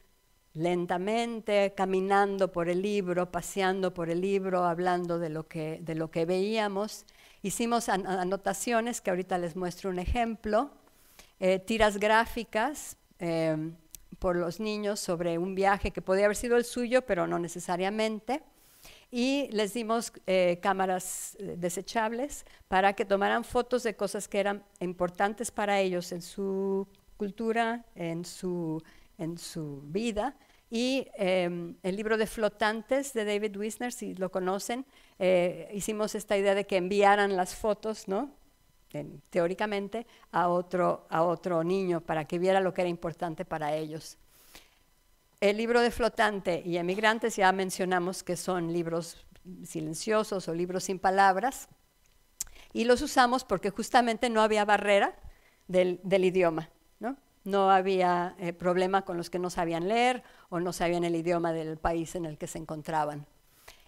lentamente, caminando por el libro, paseando por el libro, hablando de lo que, de lo que veíamos. Hicimos anotaciones, que ahorita les muestro un ejemplo, eh, tiras gráficas em, por los niños sobre un viaje que podía haber sido el suyo, pero no necesariamente. Y les dimos eh, cámaras eh, desechables para que tomaran fotos de cosas que eran importantes para ellos en su cultura, en su en su vida. Y em, el libro de flotantes de David Wisner, si lo conocen, eh, hicimos esta idea de que enviaran las fotos, ¿no? teóricamente, a otro, a otro niño para que viera lo que era importante para ellos. El libro de flotante y emigrantes ya mencionamos que son libros silenciosos o libros sin palabras, y los usamos porque justamente no había barrera del idioma no había eh, problema con los que no sabían leer o no sabían el idioma del país en el que se encontraban.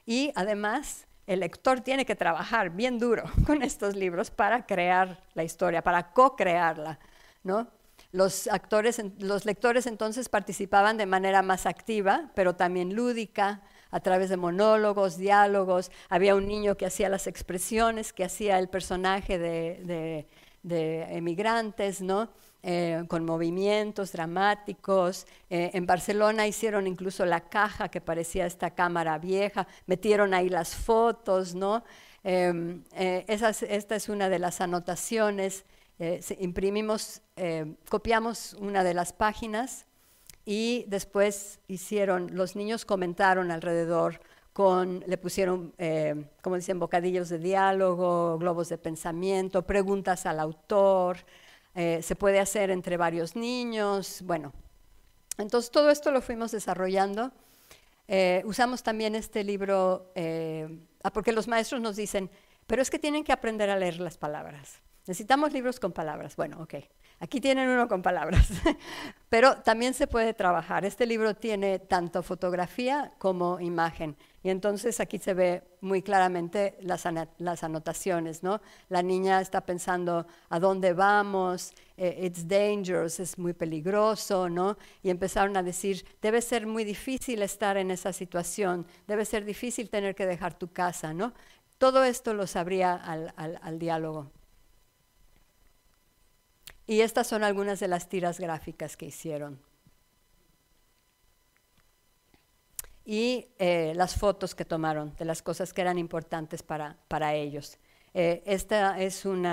Y además, el lector tiene que trabajar bien duro con estos libros para crear la historia, para co-crearla, ¿no? Los, actores, los lectores entonces participaban de manera más activa, pero también lúdica, a través de monólogos, diálogos. Había un niño que hacía las expresiones que hacía el personaje de, de emigrantes, ¿no? Eh, con movimientos dramáticos. Eh, en Barcelona hicieron incluso la caja que parecía esta cámara vieja, metieron ahí las fotos, ¿no? Em, eh, esta es una de las anotaciones. imprimimos, copiamos una de las páginas y después hicieron, los niños comentaron alrededor con, le pusieron, como dicen, bocadillos de diálogo, globos de pensamiento, preguntas al autor, eh, se puede hacer entre varios niños, bueno. Entonces todo esto lo fuimos desarrollando. Eh, usamos también este libro, eh, ah, porque los maestros nos dicen, pero es que tienen que aprender a leer las palabras. Necesitamos libros con palabras. Bueno, ok. Aquí tienen uno con palabras, pero también se puede trabajar. Este libro tiene tanto fotografía como imagen. Y entonces aquí se ve muy claramente las, anotaciones, ¿no? La niña está pensando a dónde vamos, eh, it's dangerous, es muy peligroso, ¿no? Y empezaron a decir, debe ser muy difícil estar en esa situación, debe ser difícil tener que dejar tu casa, ¿no? Todo esto lo sabría al diálogo. Y estas son algunas de las tiras gráficas que hicieron. Y eh, las fotos que tomaron de las cosas que eran importantes para, ellos. Eh, esta es un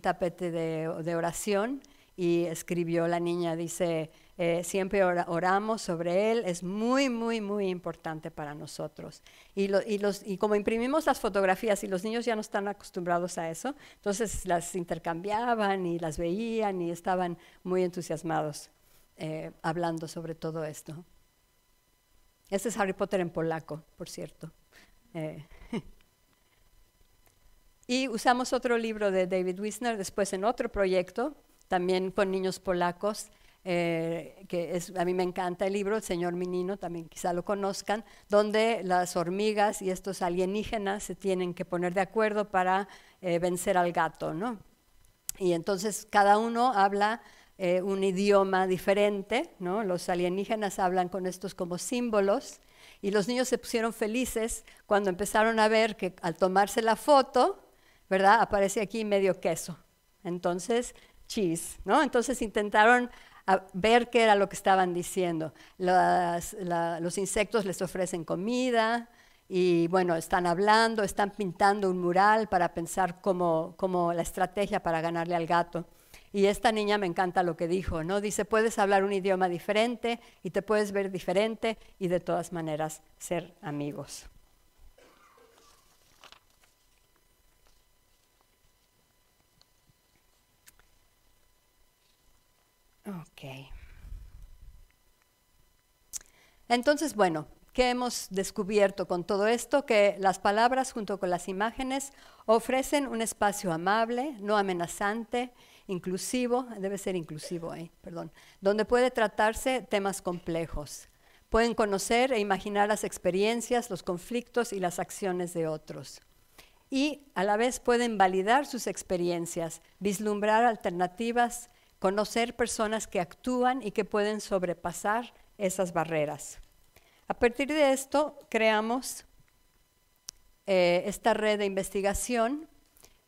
tapete de oración y escribió la niña, dice, eh, siempre oramos sobre él, es muy, muy, muy importante para nosotros. Y, los, y como imprimimos las fotografías y los niños ya no están acostumbrados a eso, entonces las intercambiaban y las veían y estaban muy entusiasmados eh, hablando sobre todo esto. Este es Harry Potter en polaco, por cierto. Eh, y usamos otro libro de David Wisner después en otro proyecto, también con niños polacos, eh, que es, a mí me encanta el libro, El Señor Minino, también quizá lo conozcan, donde las hormigas y estos alienígenas se tienen que poner de acuerdo para eh, vencer al gato, ¿no? Y entonces cada uno habla eh, un idioma diferente, ¿no? Los alienígenas hablan con estos como símbolos y los niños se pusieron felices cuando empezaron a ver que al tomarse la foto, ¿verdad? Aparece aquí medio queso. Entonces, cheese, ¿no? Entonces intentaron a ver qué era lo que estaban diciendo. los insectos les ofrecen comida y bueno, están hablando, están pintando un mural para pensar como cómo la estrategia para ganarle al gato. Y esta niña me encanta lo que dijo, ¿no? Dice, puedes hablar un idioma diferente y te puedes ver diferente y de todas maneras ser amigos. Ok. Entonces, bueno, ¿qué hemos descubierto con todo esto? Que las palabras junto con las imágenes ofrecen un espacio amable, no amenazante, inclusivo, debe ser inclusivo, ahí, eh, perdón, donde puede tratarse temas complejos. Pueden conocer e imaginar las experiencias, los conflictos y las acciones de otros. Y a la vez pueden validar sus experiencias, vislumbrar alternativas, conocer personas que actúan y que pueden sobrepasar esas barreras. A partir de esto, creamos eh, esta red de investigación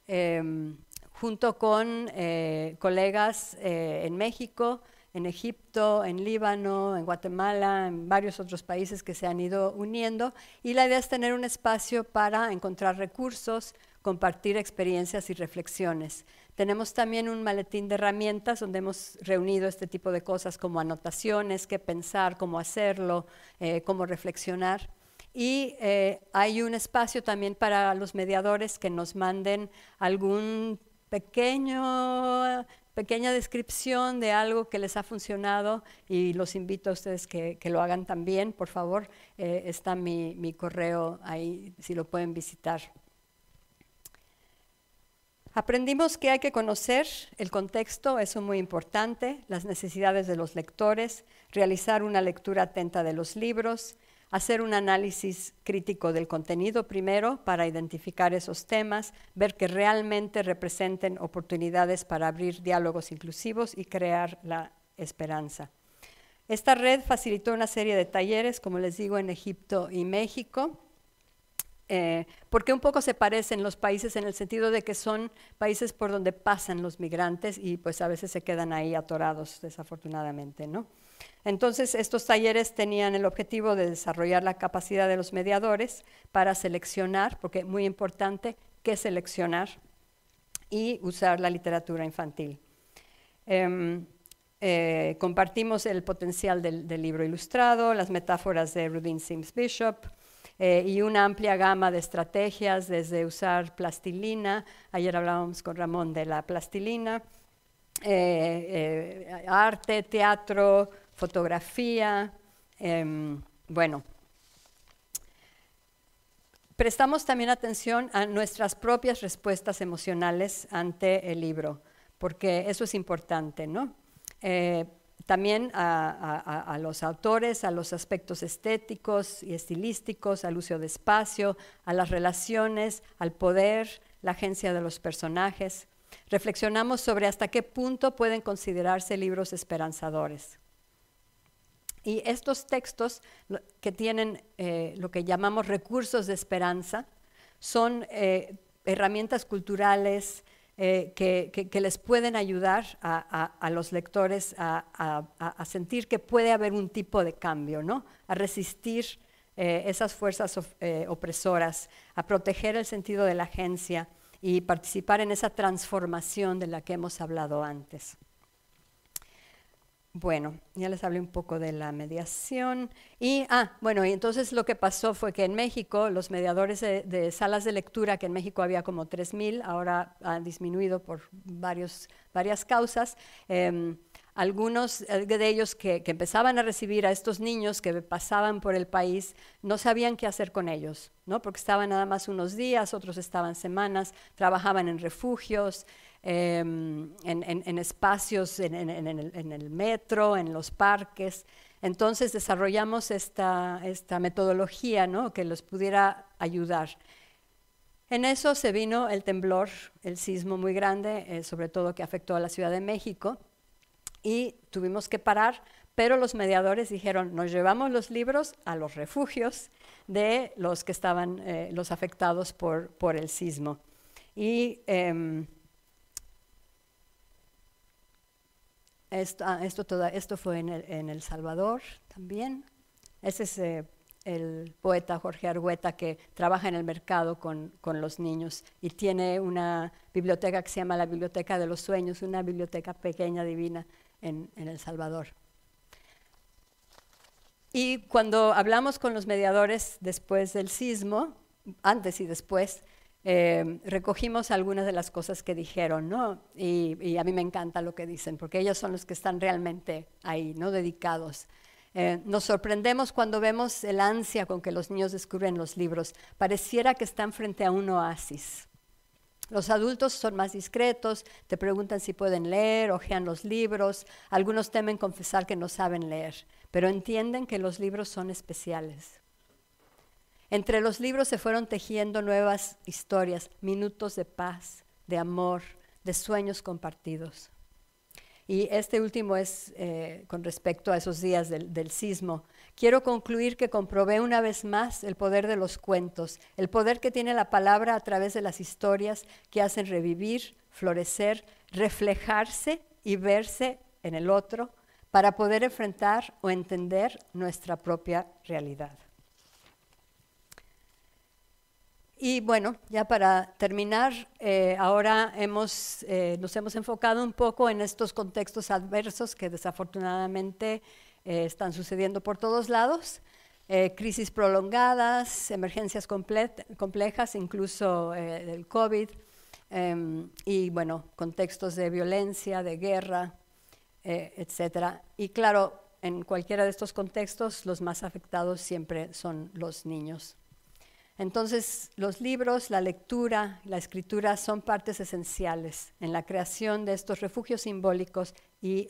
em, junto con eh, colegas eh, en México, en Egipto, en Líbano, en Guatemala, en varios otros países que se han ido uniendo. Y la idea es tener un espacio para encontrar recursos, compartir experiencias y reflexiones. Tenemos también un maletín de herramientas donde hemos reunido este tipo de cosas como anotaciones, qué pensar, cómo hacerlo, eh, cómo reflexionar. Y eh, hay un espacio también para los mediadores que nos manden algún pequeño pequeña descripción de algo que les ha funcionado y los invito a ustedes que, lo hagan también, por favor. Eh, está mi correo ahí, si lo pueden visitar. Aprendimos que hay que conocer el contexto, eso es muy importante, las necesidades de los lectores, realizar una lectura atenta de los libros, hacer un análisis crítico del contenido primero para identificar esos temas, ver que realmente representen oportunidades para abrir diálogos inclusivos y crear la esperanza. Esta red facilitó una serie de talleres, como les digo, en Egipto y México, eh, porque un poco se parecen los países en el sentido de que son países por donde pasan los migrantes y pues a veces se quedan ahí atorados desafortunadamente, ¿no? Entonces, estos talleres tenían el objetivo de desarrollar la capacidad de los mediadores para seleccionar, porque es muy importante que seleccionar y usar la literatura infantil. Em, eh, compartimos el potencial del, del, libro ilustrado, las metáforas de Rudin Sims Bishop, eh, y una amplia gama de estrategias, desde usar plastilina, ayer hablábamos con Ramón de la plastilina, eh, eh, arte, teatro, fotografía, em, bueno. Prestamos también atención a nuestras propias respuestas emocionales ante el libro, porque eso es importante, ¿no? también a, los autores, a los aspectos estéticos y estilísticos, al uso de espacio, a las relaciones, al poder, la agencia de los personajes. Reflexionamos sobre hasta qué punto pueden considerarse libros esperanzadores. Y estos textos que tienen eh, lo que llamamos recursos de esperanza son eh, herramientas culturales, eh, que, les pueden ayudar a, los lectores a, sentir que puede haber un tipo de cambio, ¿no? a resistir eh, esas fuerzas eh, opresoras, a proteger el sentido de la agencia y participar en esa transformación de la que hemos hablado antes. Bueno, ya les hablé un poco de la mediación. Y, ah, bueno, y entonces lo que pasó fue que en México, los mediadores de, salas de lectura, que en México había como 3.000, ahora han disminuido por varios, varias causas. Em, algunos eh, de ellos que, que, empezaban a recibir a estos niños que pasaban por el país no sabían qué hacer con ellos, ¿no? porque estaban nada más unos días, otros estaban semanas, trabajaban en refugios, Em, en, espacios, en el, metro, en los parques. Entonces desarrollamos esta, esta metodología que los pudiera ayudar. En eso se vino el temblor, el sismo muy grande, eh, sobre todo que afectó a la Ciudad de México, y tuvimos que parar, pero los mediadores dijeron, nos llevamos los libros a los refugios de los que estaban, eh, los afectados por, por el sismo. Y em, Esto, ah, esto, fue en el, Salvador también. Ese es eh, el poeta Jorge Argueta, que trabaja en el mercado con, los niños y tiene una biblioteca que se llama la Biblioteca de los Sueños, una biblioteca pequeña, divina, en, en El Salvador. Y cuando hablamos con los mediadores después del sismo, antes y después, eh, recogimos algunas de las cosas que dijeron, ¿no? Y, a mí me encanta lo que dicen, porque ellos son los que están realmente ahí, ¿no? Dedicados. Eh, nos sorprendemos cuando vemos el ansia con que los niños descubren los libros. Pareciera que están frente a un oasis. Los adultos son más discretos, te preguntan si pueden leer, ojean los libros, algunos temen confesar que no saben leer, pero entienden que los libros son especiales, entre los libros se fueron tejiendo nuevas historias, minutos de paz, de amor, de sueños compartidos. Y este último es eh, con respecto a esos días del sismo. Quiero concluir que comprobé una vez más el poder de los cuentos, el poder que tiene la palabra a través de las historias que hacen revivir, florecer, reflejarse y verse en el otro para poder enfrentar o entender nuestra propia realidad. Y bueno, ya para terminar, eh, ahora hemos, eh, nos hemos enfocado un poco en estos contextos adversos que desafortunadamente eh, están sucediendo por todos lados, crisis prolongadas, emergencias complejas, incluso del COVID, em, y bueno, contextos de violencia, de guerra, etcétera. Y claro, en cualquiera de estos contextos, los más afectados siempre son los niños. Entonces, los libros, la lectura, la escritura son partes esenciales en la creación de estos refugios simbólicos y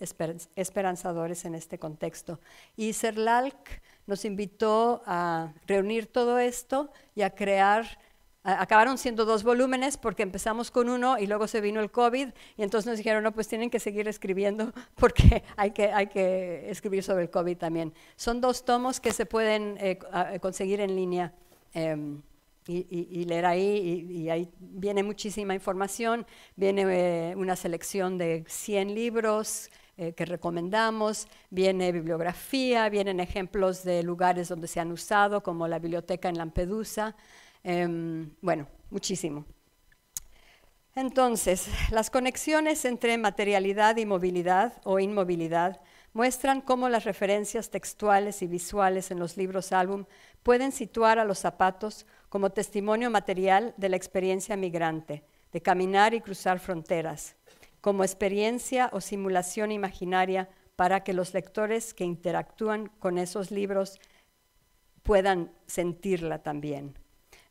esperanzadores en este contexto. Y Serlalc nos invitó a reunir todo esto y a crear acabaron siendo dos volúmenes porque empezamos con uno y luego se vino el COVID y entonces nos dijeron, no, pues tienen que seguir escribiendo porque hay que, escribir sobre el COVID también. Son dos tomos que se pueden eh, conseguir en línea Em, y, leer ahí, y, ahí viene muchísima información, viene eh, una selección de 100 libros eh, que recomendamos, viene bibliografía, vienen ejemplos de lugares donde se han usado, como la biblioteca en Lampedusa, em, bueno, muchísimo. Entonces, las conexiones entre materialidad y movilidad o inmovilidad muestran cómo las referencias textuales y visuales en los libros álbum pueden situar a los zapatos como testimonio material de la experiencia migrante, de caminar y cruzar fronteras, como experiencia o simulación imaginaria para que los lectores que interactúan con esos libros puedan sentirla también.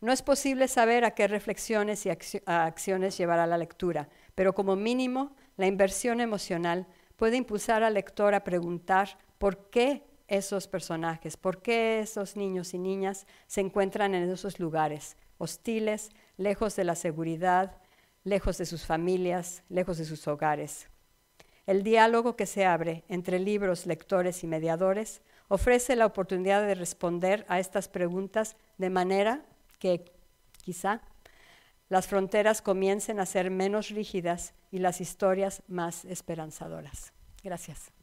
No es posible saber a qué reflexiones y acciones llevará la lectura, pero como mínimo la inversión emocional puede impulsar al lector a preguntar por qué esos personajes, por qué esos niños y niñas se encuentran en esos lugares, hostiles, lejos de la seguridad, lejos de sus familias, lejos de sus hogares. El diálogo que se abre entre libros, lectores y mediadores ofrece la oportunidad de responder a estas preguntas de manera que quizá las fronteras comiencen a ser menos rígidas y las historias más esperanzadoras. Gracias.